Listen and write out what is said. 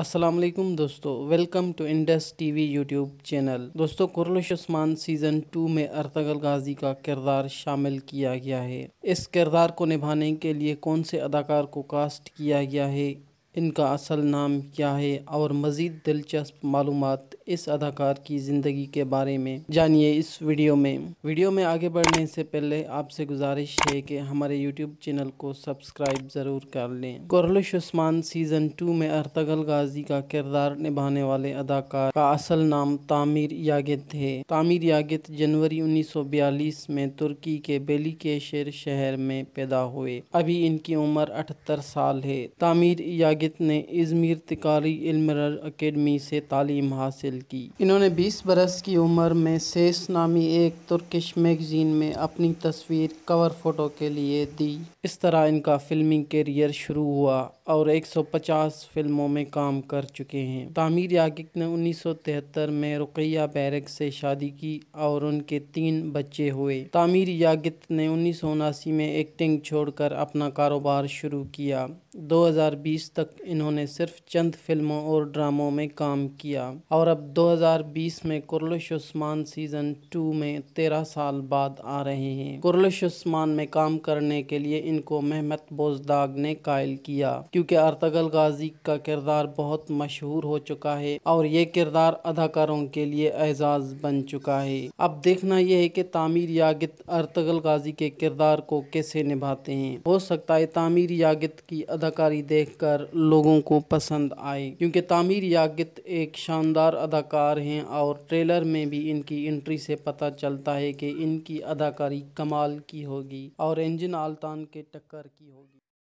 असलम दोस्तों welcome to Indus TV YouTube channel दोस्तों कुरलिश उस्मान सीज़न टू में अरतगल गाजी का किरदार शामिल किया गया है इस किरदार को निभाने के लिए कौन से अदाकार को कास्ट किया गया है इनका असल नाम क्या है और मज़ीद दिलचस्प मालूम इस अदाकार की ज़िंदगी के बारे में जानिए इस वीडियो में वीडियो में आगे बढ़ने से पहले आपसे गुजारिश है कि हमारे यूट्यूब चैनल को सब्सक्राइब ज़रूर कर लें कोरलिश उस्मान सीज़न टू में अर्तगल गाजी का किरदार निभाने वाले अदाकार का असल नाम तामिर यागित है तामिर यागित जनवरी उन्नीस में तुर्की के बेली के शेर शहर में पैदा हुए अभी इनकी उम्र अठहत्तर साल है तामिर यागित ने इजमिर तिकारी इलमर अकेडमी से तालीम हासिल हासिल की इन्होंने 20 बरस की उम्र में सेस नामी एक तुर्किश मैगजीन में अपनी तस्वीर कवर फ़ोटो के लिए दी इस तरह इनका फिल्मी करियर शुरू हुआ और 150 फिल्मों में काम कर चुके हैं तामीर यागिक ने 1973 में रुकैया बैरक से शादी की और उनके तीन बच्चे हुए तामीर यागित ने उन्नीस में एक्टिंग छोड़कर अपना कारोबार शुरू किया 2020 तक इन्होंने सिर्फ चंद फिल्मों और ड्रामों में काम किया और अब 2020 में कुरलिश उस्मान सीज़न टू में तेरह साल बाद आ रहे हैं कुरलिश उस्मान में काम करने के लिए इनको मेहमत बोजदाग ने कायल किया क्योंकि अर्तगल गाजी का किरदार बहुत मशहूर हो चुका है और ये किरदार अदाकारों के लिए एजाज बन चुका है अब देखना यह है कि तामीर यागित अर्तगल गाजी के किरदार को कैसे निभाते हैं हो सकता है तामीर यागित की अदाकारी देख कर लोगों को पसंद आए क्योंकि तामीर यागित एक शानदार अदाकार हैं और ट्रेलर में भी इनकी एंट्री से पता चलता है कि इनकी अदाकारी कमाल की होगी और इंजन आलतान के टक्कर की होगी